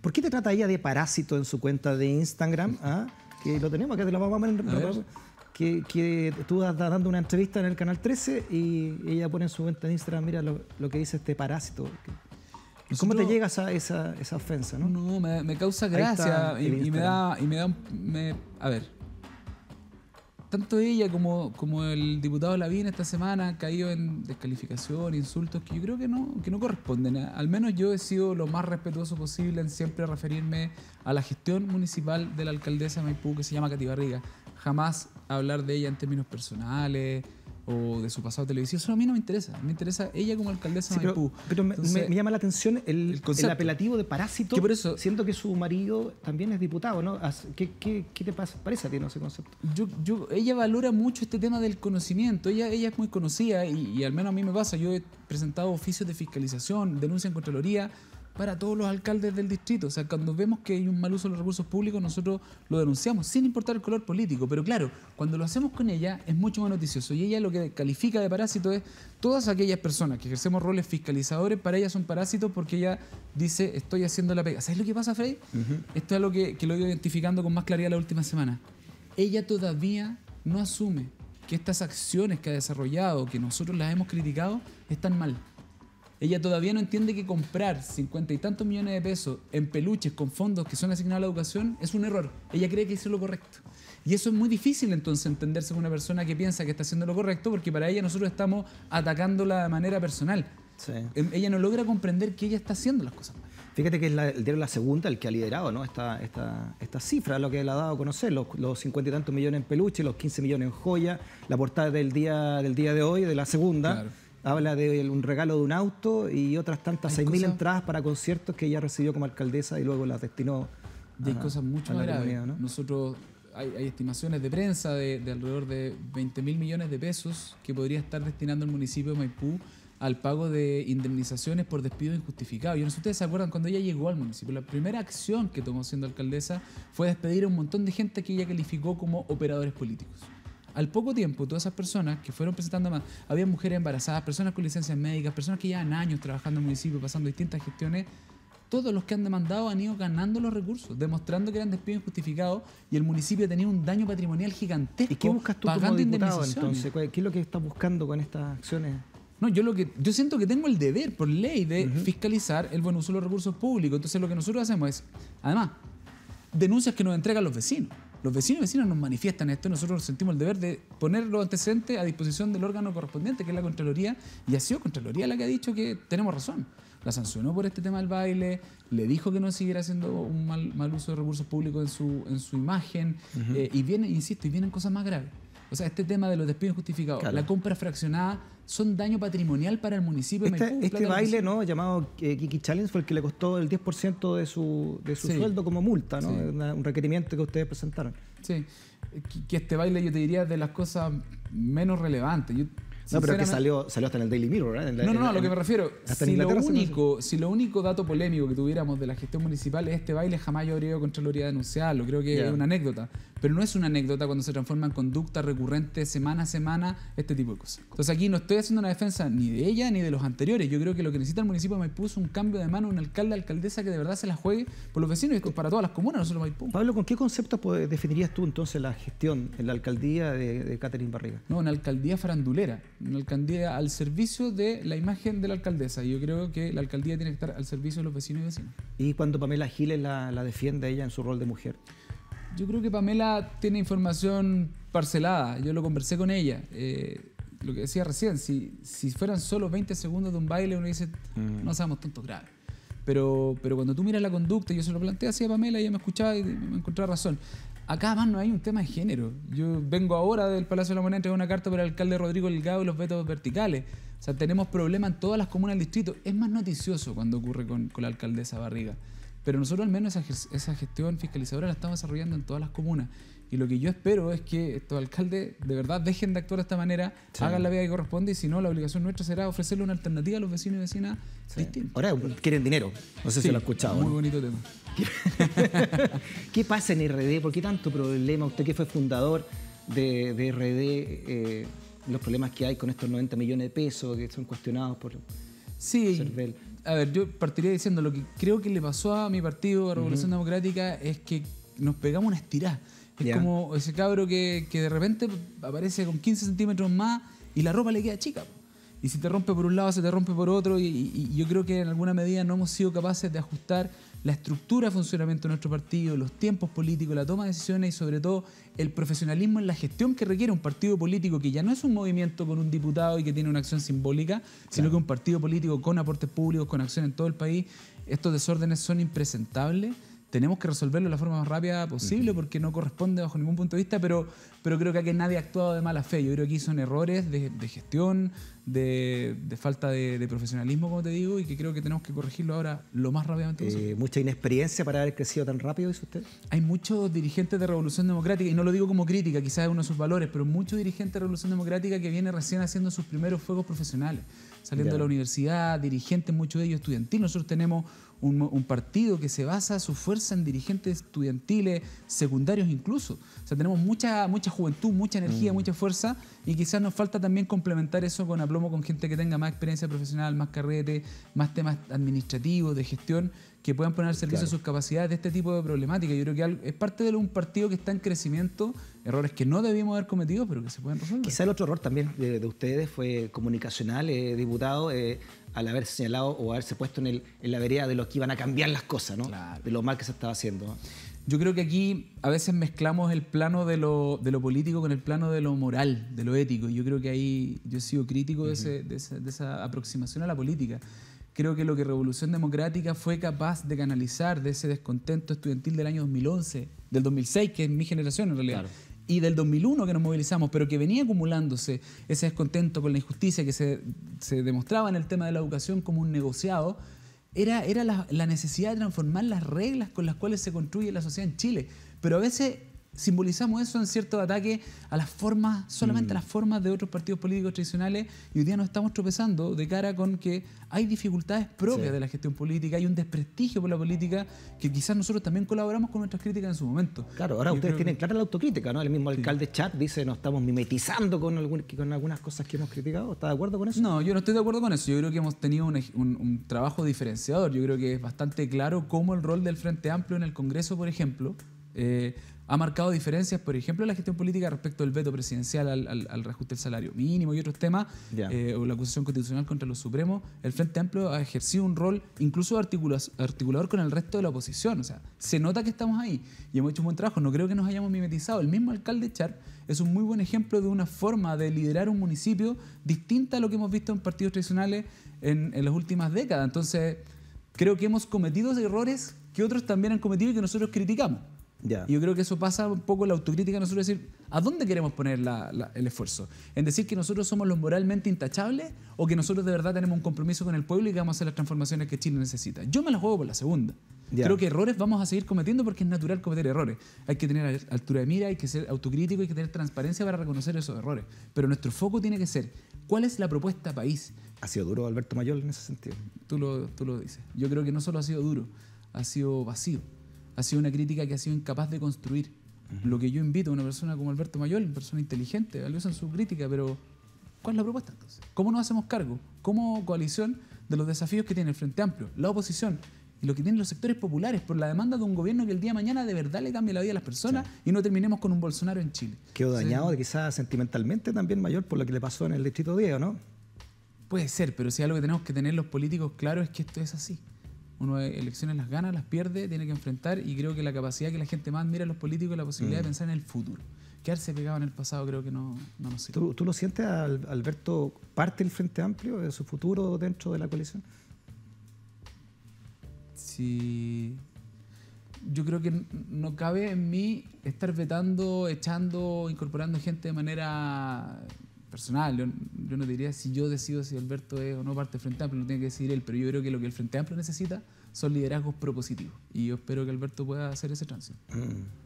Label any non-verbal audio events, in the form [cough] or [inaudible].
¿Por qué te trata ella de parásito en su cuenta de Instagram? [laughs] Ah, que lo tenemos acá, te lo vamos a Que, que tú estás dando una entrevista en el canal 13 y ella pone en su cuenta de Instagram, mira lo, que dice este parásito. ¿Cómo te llegas a esa, ofensa? No, no me, causa gracia y, me da. Y me da me, a ver, tanto ella como, como el diputado Lavín esta semana han caído en descalificación, insultos que yo creo que no, que no corresponden. Eh, al menos yo he sido lo más respetuoso posible en siempre referirme a la gestión municipal de la alcaldesa de Maipú que se llama Catibarriga. Jamás hablar de ella en términos personales, o de su pasado televisivo, eso a mí no me interesa. Me interesa ella como alcaldesa de Maipú. Pero, me, llama la atención el, el, apelativo de parásito, que por eso, siento que su marido también es diputado, ¿no? ¿Qué, qué, qué te pasa? parece a ti no, ese concepto? Yo, ella valora mucho este tema del conocimiento. Ella, ella es muy conocida y, y al menos a mí me pasa. Yo he presentado oficios de fiscalización, denuncia en Contraloría para todos los alcaldes del distrito. O sea, cuando vemos que hay un mal uso de los recursos públicos, nosotros lo denunciamos, sin importar el color político. Pero claro, cuando lo hacemos con ella, es mucho más noticioso. Y ella lo que califica de parásito es todas aquellas personas que ejercemos roles fiscalizadores, para ella son parásitos porque ella dice, estoy haciendo la pega. ¿Sabes lo que pasa, Freddy? Esto es lo que, que lo he ido identificando con más claridad la última semana. Ella todavía no asume que estas acciones que ha desarrollado, que nosotros las hemos criticado, están mal. Ella todavía no entiende que comprar cincuenta y tantos millones de pesos en peluches con fondos que son asignados a la educación es un error. Ella cree que hizo lo correcto. Y eso es muy difícil entonces entenderse con una persona que piensa que está haciendo lo correcto porque para ella nosotros estamos atacándola de manera personal. Em, ella no logra comprender que ella está haciendo las cosas Fíjate que es la, el La Segunda el que ha liderado ¿no? esta, esta, esta cifra, lo que le ha dado a conocer, los, cincuenta y tantos millones en peluche, los 15 millones en joya, la portada del día, del día de hoy, de La Segunda habla de un regalo de un auto y otras tantas 6.000 entradas para conciertos que ella recibió como alcaldesa y luego las destinó. cosas mucho más graves. Nosotros, hay, estimaciones de prensa de, alrededor de 20.000 mil millones de pesos que podría estar destinando el municipio de Maipú al pago de indemnizaciones por despido injustificado. Yo no sé ustedes se acuerdan cuando ella llegó al municipio, la primera acción que tomó siendo alcaldesa fue despedir a un montón de gente que ella calificó como operadores políticos. Al poco tiempo, todas esas personas que fueron presentando más, había mujeres embarazadas, personas con licencias médicas, personas que llevan años trabajando en el municipio, pasando distintas gestiones, todos los que han demandado han ido ganando los recursos, demostrando que eran despidos injustificados y el municipio tenía un daño patrimonial gigantesco. ¿Y qué buscas tú pagando como entonces? ¿Qué es lo que estás buscando con estas acciones? No, yo lo que yo siento que tengo el deber por ley de fiscalizar el buen uso de los recursos públicos. Entonces lo que nosotros hacemos es, además, denuncias que nos entregan los vecinos. Los vecinos y vecinas nos manifiestan esto y nosotros sentimos el deber de poner los antecedentes a disposición del órgano correspondiente, que es la Contraloría, y ha sido Contraloría la que ha dicho que tenemos razón. La sancionó por este tema del baile, le dijo que no siguiera haciendo un mal, uso de recursos públicos en su, en su imagen, eh, y viene, insisto, y vienen cosas más graves. O sea, este tema de los despidos justificados, la compra fraccionada, son daño patrimonial para el municipio Este, este baile, ¿no? Llamado eh, Kiki Challenge fue el que le costó el 10% de su, de su sueldo como multa, ¿no? un requerimiento que ustedes presentaron. Sí, eh, que, este baile yo te diría de las cosas menos relevantes. No, pero que salió, salió hasta en el Daily Mirror, ¿eh? no, no, no, a lo que me refiero, si lo, único, si lo único dato polémico que tuviéramos de la gestión municipal es este baile, jamás yo habría ido lo creo que es una anécdota. Pero no es una anécdota cuando se transforma en conducta recurrente semana a semana, este tipo de cosas. Entonces aquí no estoy haciendo una defensa ni de ella ni de los anteriores. Yo creo que lo que necesita el municipio de Maipú es un cambio de mano, un alcalde, alcaldesa que de verdad se la juegue por los vecinos y esto para todas las comunas, no solo Maipú. Pablo, ¿con qué conceptos definirías tú entonces la gestión en la alcaldía de, de Catherine Barriga? No, una alcaldía farandulera una alcaldía al servicio de la imagen de la alcaldesa. Yo creo que la alcaldía tiene que estar al servicio de los vecinos y vecinas. ¿Y cuando Pamela Giles la, defiende ella en su rol de mujer? Yo creo que Pamela tiene información parcelada. Yo lo conversé con ella. Eh, lo que decía recién, si, si fueran solo 20 segundos de un baile, uno dice, mm. no sabemos tanto grave. Pero, pero cuando tú miras la conducta, yo se lo planteé así a Pamela, ella me escuchaba y me encontraba razón. Acá además no hay un tema de género. Yo vengo ahora del Palacio de la Moneda a una carta para el alcalde Rodrigo Delgado y los vetos verticales. O sea, tenemos problemas en todas las comunas del distrito. Es más noticioso cuando ocurre con, la alcaldesa Barriga. Pero nosotros al menos esa, esa, gestión fiscalizadora la estamos desarrollando en todas las comunas. Y lo que yo espero es que estos alcaldes de verdad dejen de actuar de esta manera, hagan la vida que corresponde y si no, la obligación nuestra será ofrecerle una alternativa a los vecinos y vecinas Ahora quieren dinero, no sé si lo han escuchado. Muy bonito tema. [laughs] ¿Qué, pasa en RD? ¿Por qué tanto problema? Usted que fue fundador de, RD, eh, los problemas que hay con estos 90 millones de pesos que son cuestionados por... Sí, a ver, yo partiría diciendo, lo que creo que le pasó a mi partido, a Revolución Democrática, es que nos pegamos una estirada. Es como ese cabro que, de repente aparece con 15 centímetros más y la ropa le queda chica. Y si te rompe por un lado, se te rompe por otro. Y, yo creo que en alguna medida no hemos sido capaces de ajustar la estructura de funcionamiento de nuestro partido, los tiempos políticos, la toma de decisiones y sobre todo el profesionalismo en la gestión que requiere un partido político que ya no es un movimiento con un diputado y que tiene una acción simbólica, sino que un partido político con aportes públicos, con acción en todo el país. Estos desórdenes son impresentables tenemos que resolverlo de la forma más rápida posible porque no corresponde bajo ningún punto de vista, pero, pero creo que aquí nadie ha actuado de mala fe. Yo creo que aquí son errores de, gestión, de, falta de, profesionalismo, como te digo, y que creo que tenemos que corregirlo ahora lo más rápidamente eh, posible. Eh, ¿Mucha inexperiencia para haber crecido tan rápido, dice usted? Hay muchos dirigentes de Revolución Democrática, y no lo digo como crítica, quizás es uno de sus valores, pero muchos dirigentes de Revolución Democrática que viene recién haciendo sus primeros fuegos profesionales saliendo de la universidad, dirigentes, muchos de ellos estudiantiles. Nosotros tenemos un, partido que se basa su fuerza en dirigentes estudiantiles, secundarios incluso. O sea, tenemos mucha, mucha juventud, mucha energía, mm. mucha fuerza y quizás nos falta también complementar eso con aplomo, con gente que tenga más experiencia profesional, más carrete, más temas administrativos, de gestión que puedan poner al servicio sus capacidades de este tipo de problemática Yo creo que es parte de un partido que está en crecimiento, errores que no debíamos haber cometido, pero que se pueden resolver. Quizá el otro error también de, ustedes fue comunicacional, eh, diputado, eh, al haber señalado o haberse puesto en, la vereda de los que iban a cambiar las cosas, ¿no? de lo mal que se estaba haciendo. Yo creo que aquí a veces mezclamos el plano de lo, político con el plano de lo moral, de lo ético. Yo creo que ahí yo he sido crítico de esa aproximación a la política. Creo que lo que Revolución Democrática fue capaz de canalizar de ese descontento estudiantil del año 2011, del 2006, que es mi generación en realidad, y del 2001 que nos movilizamos, pero que venía acumulándose ese descontento con la injusticia que se, demostraba en el tema de la educación como un negociado, era, era la, la necesidad de transformar las reglas con las cuales se construye la sociedad en Chile. Pero a veces simbolizamos eso en cierto ataque a las formas, solamente a mm. las formas de otros partidos políticos tradicionales y hoy día nos estamos tropezando de cara con que hay dificultades propias de la gestión política, hay un desprestigio por la política que quizás nosotros también colaboramos con nuestras críticas en su momento. Claro, ahora ustedes tienen clara la autocrítica, ¿no? El mismo alcalde Chat dice nos estamos mimetizando con, algunas cosas que hemos criticado. ¿Está de acuerdo con eso? No, yo no estoy de acuerdo con eso. Yo creo que hemos tenido un trabajo diferenciador. Yo creo que es bastante claro cómo el rol del Frente Amplio en el Congreso, por ejemplo, eh, ha marcado diferencias, por ejemplo, en la gestión política respecto del veto presidencial al, reajuste del salario mínimo y otros temas, eh, o la acusación constitucional contra los supremos, el Frente Amplio ha ejercido un rol incluso articulador con el resto de la oposición. O sea, se nota que estamos ahí y hemos hecho un buen trabajo. No creo que nos hayamos mimetizado. El mismo alcalde Char es un muy buen ejemplo de una forma de liderar un municipio distinta a lo que hemos visto en partidos tradicionales en, en las últimas décadas. Entonces, creo que hemos cometido errores que otros también han cometido y que nosotros criticamos yo creo que eso pasa un poco la autocrítica nosotros decir, ¿a dónde queremos poner el esfuerzo? ¿En decir que nosotros somos los moralmente intachables o que nosotros de verdad tenemos un compromiso con el pueblo y que vamos a hacer las transformaciones que China necesita? Yo me la juego por la segunda. Creo que errores vamos a seguir cometiendo porque es natural cometer errores. Hay que tener altura de mira, hay que ser autocrítico, hay que tener transparencia para reconocer esos errores. Pero nuestro foco tiene que ser, ¿cuál es la propuesta país? Ha sido duro Alberto Mayor en ese sentido. Tú lo, tú lo dices. Yo creo que no solo ha sido duro, ha sido vacío ha sido una crítica que ha sido incapaz de construir. Lo que yo invito a una persona como Alberto Mayor, una persona inteligente, valiosa en su crítica, pero ¿cuál es la propuesta entonces? ¿Cómo nos hacemos cargo? ¿Cómo coalición de los desafíos que tiene el Frente Amplio, la oposición y lo que tienen los sectores populares por la demanda de un gobierno que el día de mañana de verdad le cambie la vida a las personas y no terminemos con un Bolsonaro en Chile? Quedó dañado quizás sentimentalmente también mayor por lo que le pasó en el Distrito Diego, ¿no? Puede ser, pero si algo que tenemos que tener los políticos claro es que esto es así uno elecciones las gana, las pierde, tiene que enfrentar y creo que la capacidad que la gente más mira a los políticos es la posibilidad de mm. pensar en el futuro. Quedarse pegado en el pasado creo que no, nos sirve. ¿Tú, ¿Tú, lo sientes, Alberto, parte del Frente Amplio, de su futuro dentro de la coalición? Sí. Yo creo que no cabe en mí estar vetando, echando, incorporando gente de manera personal. Yo, no diría si yo decido si Alberto es o no parte del Frente Amplio, no tiene que decidir él, pero yo creo que lo que el Frente Amplio necesita son liderazgos propositivos. Y yo espero que Alberto pueda hacer ese tránsito. Mm.